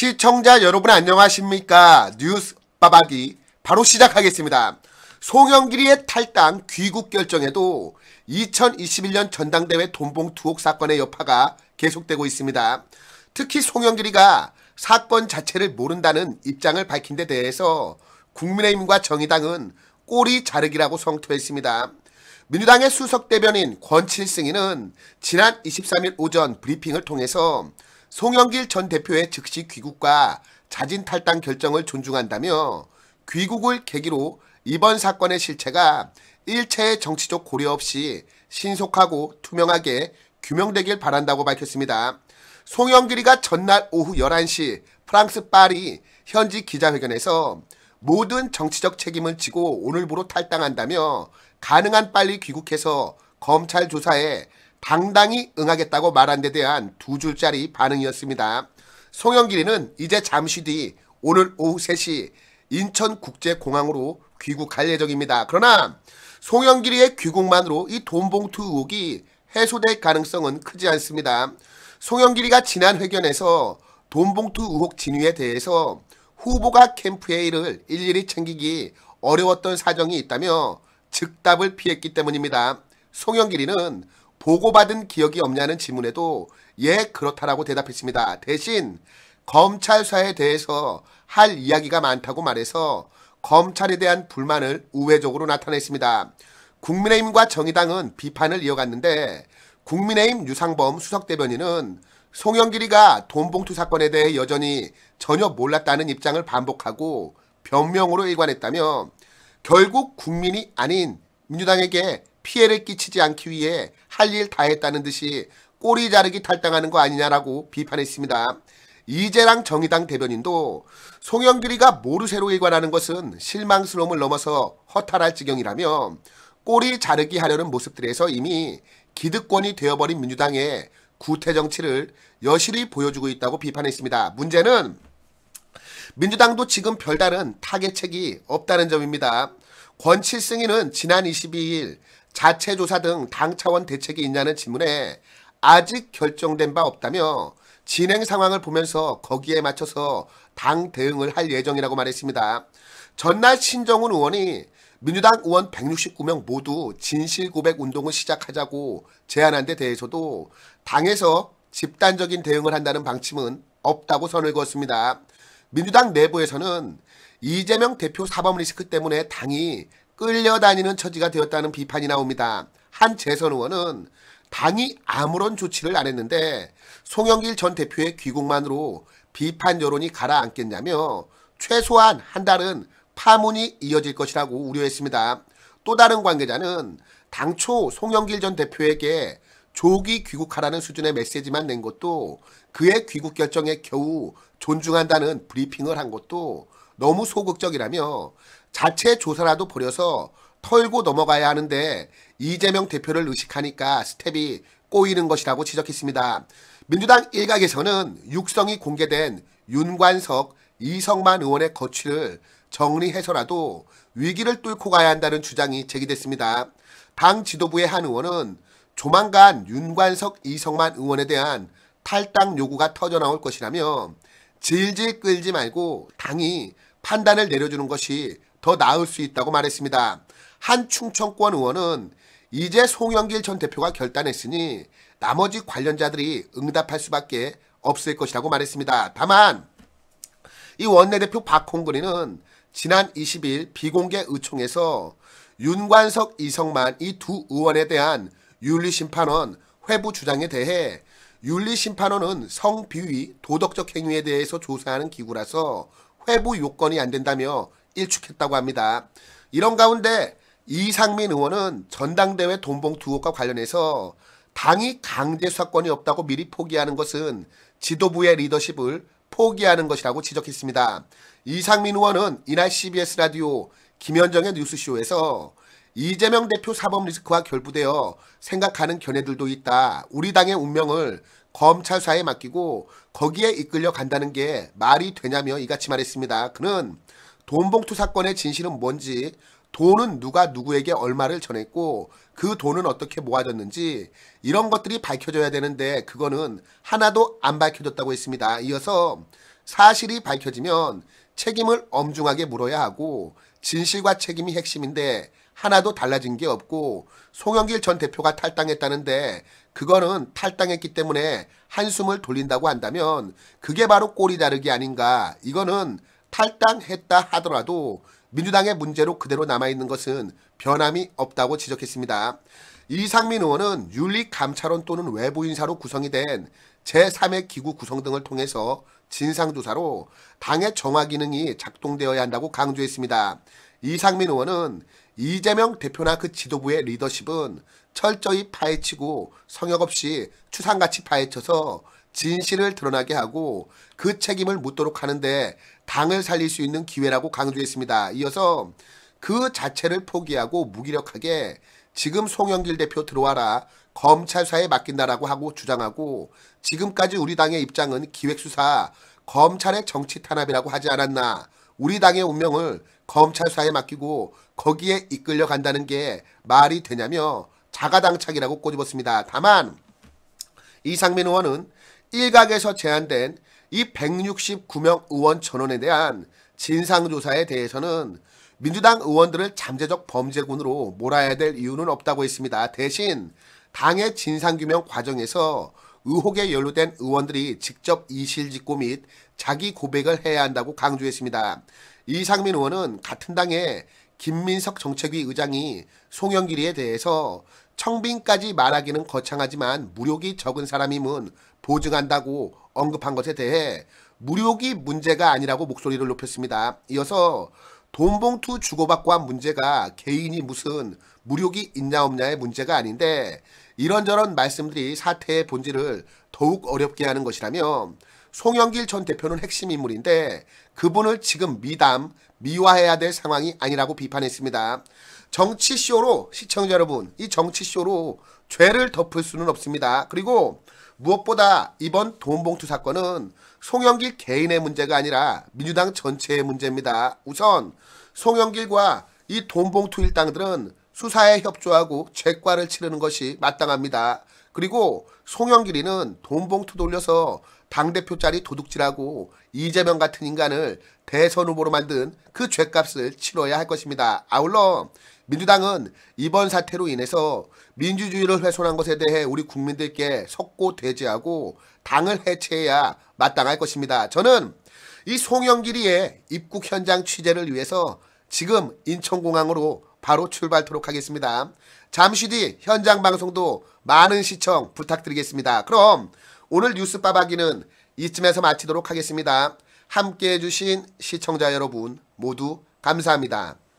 시청자 여러분 안녕하십니까 뉴스 빠박이 바로 시작하겠습니다. 송영길이의 탈당 귀국 결정에도 2021년 전당대회 돈봉 투옥 사건의 여파가 계속되고 있습니다. 특히 송영길이가 사건 자체를 모른다는 입장을 밝힌 데 대해서 국민의힘과 정의당은 꼬리 자르기라고 성토했습니다. 민주당의 수석 대변인 권칠승이는 지난 23일 오전 브리핑을 통해서 송영길 전 대표의 즉시 귀국과 자진 탈당 결정을 존중한다며 귀국을 계기로 이번 사건의 실체가 일체의 정치적 고려 없이 신속하고 투명하게 규명되길 바란다고 밝혔습니다. 송영길이가 전날 오후 11시 프랑스 파리 현지 기자회견에서 모든 정치적 책임을 지고 오늘부로 탈당한다며 가능한 빨리 귀국해서 검찰 조사에 당당히 응하겠다고 말한 데 대한 두 줄짜리 반응이었습니다. 송영길이는 이제 잠시 뒤 오늘 오후 3시 인천국제공항으로 귀국할 예정입니다. 그러나 송영길이의 귀국만으로 이 돈봉투 의혹이 해소될 가능성은 크지 않습니다. 송영길이가 지난 회견에서 돈봉투 의혹 진위에 대해서 후보가 캠프의 일을 일일이 챙기기 어려웠던 사정이 있다며 즉답을 피했기 때문입니다. 송영길이는 보고받은 기억이 없냐는 질문에도 예 그렇다라고 대답했습니다. 대신 검찰사에 대해서 할 이야기가 많다고 말해서 검찰에 대한 불만을 우회적으로 나타냈습니다. 국민의힘과 정의당은 비판을 이어갔는데 국민의힘 유상범 수석대변인은 송영길이가 돈봉투 사건에 대해 여전히 전혀 몰랐다는 입장을 반복하고 변명으로 일관했다며 결국 국민이 아닌 민주당에게 피해를 끼치지 않기 위해 할 일 다 했다는 듯이 꼬리 자르기 탈당하는 거 아니냐라고 비판했습니다. 이재랑 정의당 대변인도 송영길이가 모르쇠로 일관하는 것은 실망스러움을 넘어서 허탈할 지경이라며 꼬리 자르기 하려는 모습들에서 이미 기득권이 되어버린 민주당의 구태 정치를 여실히 보여주고 있다고 비판했습니다. 문제는 민주당도 지금 별다른 타개책이 없다는 점입니다. 권칠승이는 지난 22일 자체 조사 등 당 차원 대책이 있냐는 질문에 아직 결정된 바 없다며 진행 상황을 보면서 거기에 맞춰서 당 대응을 할 예정이라고 말했습니다. 전날 신정훈 의원이 민주당 의원 169명 모두 진실 고백 운동을 시작하자고 제안한 데 대해서도 당에서 집단적인 대응을 한다는 방침은 없다고 선을 그었습니다. 민주당 내부에서는 이재명 대표 사법 리스크 때문에 당이 끌려다니는 처지가 되었다는 비판이 나옵니다. 한 재선 의원은 당이 아무런 조치를 안 했는데 송영길 전 대표의 귀국만으로 비판 여론이 가라앉겠냐며 최소한 한 달은 파문이 이어질 것이라고 우려했습니다. 또 다른 관계자는 당초 송영길 전 대표에게 조기 귀국하라는 수준의 메시지만 낸 것도 그의 귀국 결정에 겨우 존중한다는 브리핑을 한 것도 너무 소극적이라며 자체 조사라도 벌여서 털고 넘어가야 하는데 이재명 대표를 의식하니까 스텝이 꼬이는 것이라고 지적했습니다. 민주당 일각에서는 육성이 공개된 윤관석, 이성만 의원의 거취를 정리해서라도 위기를 뚫고 가야 한다는 주장이 제기됐습니다. 당 지도부의 한 의원은 조만간 윤관석, 이성만 의원에 대한 탈당 요구가 터져나올 것이라며 질질 끌지 말고 당이 판단을 내려주는 것이 더 나을 수 있다고 말했습니다. 한 충청권 의원은 이제 송영길 전 대표가 결단했으니 나머지 관련자들이 응답할 수밖에 없을 것이라고 말했습니다. 다만 이 원내대표 박홍근이는 지난 20일 비공개 의총에서 윤관석, 이성만 이 두 의원에 대한 윤리심판원 회부 주장에 대해 윤리심판원은 성비위, 도덕적 행위에 대해서 조사하는 기구라서 회부 요건이 안 된다며 일축했다고 합니다. 이런 가운데 이상민 의원은 전당대회 돈봉투 의과 관련해서 당이 강제 수사권이 없다고 미리 포기하는 것은 지도부의 리더십을 포기하는 것이라고 지적했습니다. 이상민 의원은 이날 CBS 라디오 김현정의 뉴스쇼에서 이재명 대표 사법 리스크와 결부되어 생각하는 견해들도 있다. 우리 당의 운명을 검찰사에 맡기고 거기에 이끌려 간다는 게 말이 되냐며 이같이 말했습니다. 그는 돈봉투 사건의 진실은 뭔지 돈은 누가 누구에게 얼마를 전했고 그 돈은 어떻게 모아졌는지 이런 것들이 밝혀져야 되는데 그거는 하나도 안 밝혀졌다고 했습니다. 이어서 사실이 밝혀지면 책임을 엄중하게 물어야 하고 진실과 책임이 핵심인데 하나도 달라진 게 없고 송영길 전 대표가 탈당했다는데 그거는 탈당했기 때문에 한숨을 돌린다고 한다면 그게 바로 꼬리 다르기 아닌가. 이거는 탈당했다 하더라도 민주당의 문제로 그대로 남아있는 것은 변함이 없다고 지적했습니다. 이상민 의원은 윤리감찰원 또는 외부인사로 구성이 된 제3의 기구 구성 등을 통해서 진상조사로 당의 정화 기능이 작동되어야 한다고 강조했습니다. 이상민 의원은 이재명 대표나 그 지도부의 리더십은 철저히 파헤치고 성역 없이 추상같이 파헤쳐서 진실을 드러나게 하고 그 책임을 묻도록 하는데 당을 살릴 수 있는 기회라고 강조했습니다. 이어서 그 자체를 포기하고 무기력하게 지금 송영길 대표 들어와라 검찰사에 맡긴다라고 하고 주장하고 지금까지 우리 당의 입장은 기획수사 검찰의 정치 탄압이라고 하지 않았나 우리 당의 운명을 검찰 수사에 맡기고 거기에 이끌려 간다는 게 말이 되냐며 자가당착이라고 꼬집었습니다. 다만 이상민 의원은 일각에서 제안된 이 169명 의원 전원에 대한 진상조사에 대해서는 민주당 의원들을 잠재적 범죄군으로 몰아야 될 이유는 없다고 했습니다. 대신 당의 진상규명 과정에서 의혹에 연루된 의원들이 직접 이실직고 및 자기 고백을 해야 한다고 강조했습니다. 이상민 의원은 같은 당의 김민석 정책위 의장이 송영길이에 대해서 청빈까지 말하기는 거창하지만 무력이 적은 사람임은 보증한다고 언급한 것에 대해 무력이 문제가 아니라고 목소리를 높였습니다. 이어서 돈봉투 주고받고 한 문제가 개인이 무슨 무력이 있냐 없냐의 문제가 아닌데 이런저런 말씀들이 사태의 본질을 더욱 어렵게 하는 것이라면 송영길 전 대표는 핵심 인물인데 그분을 지금 미담, 미화해야 될 상황이 아니라고 비판했습니다. 정치쇼로 시청자 여러분 이 정치쇼로 죄를 덮을 수는 없습니다. 그리고 무엇보다 이번 돈봉투 사건은 송영길 개인의 문제가 아니라 민주당 전체의 문제입니다. 우선 송영길과 이 돈봉투 일당들은 수사에 협조하고 재과를 치르는 것이 마땅합니다. 그리고 송영길이는 돈봉투 돌려서 당대표 자리 도둑질하고 이재명 같은 인간을 대선 후보로 만든 그 죄값을 치러야 할 것입니다. 아울러 민주당은 이번 사태로 인해서 민주주의를 훼손한 것에 대해 우리 국민들께 석고 대죄하고 당을 해체해야 마땅할 것입니다. 저는 이 송영길이의 입국 현장 취재를 위해서 지금 인천공항으로 바로 출발토록 하겠습니다. 잠시 뒤 현장 방송도 많은 시청 부탁드리겠습니다. 그럼 오늘 뉴스 빠박이는 이쯤에서 마치도록 하겠습니다. 함께해 주신 시청자 여러분 모두 감사합니다.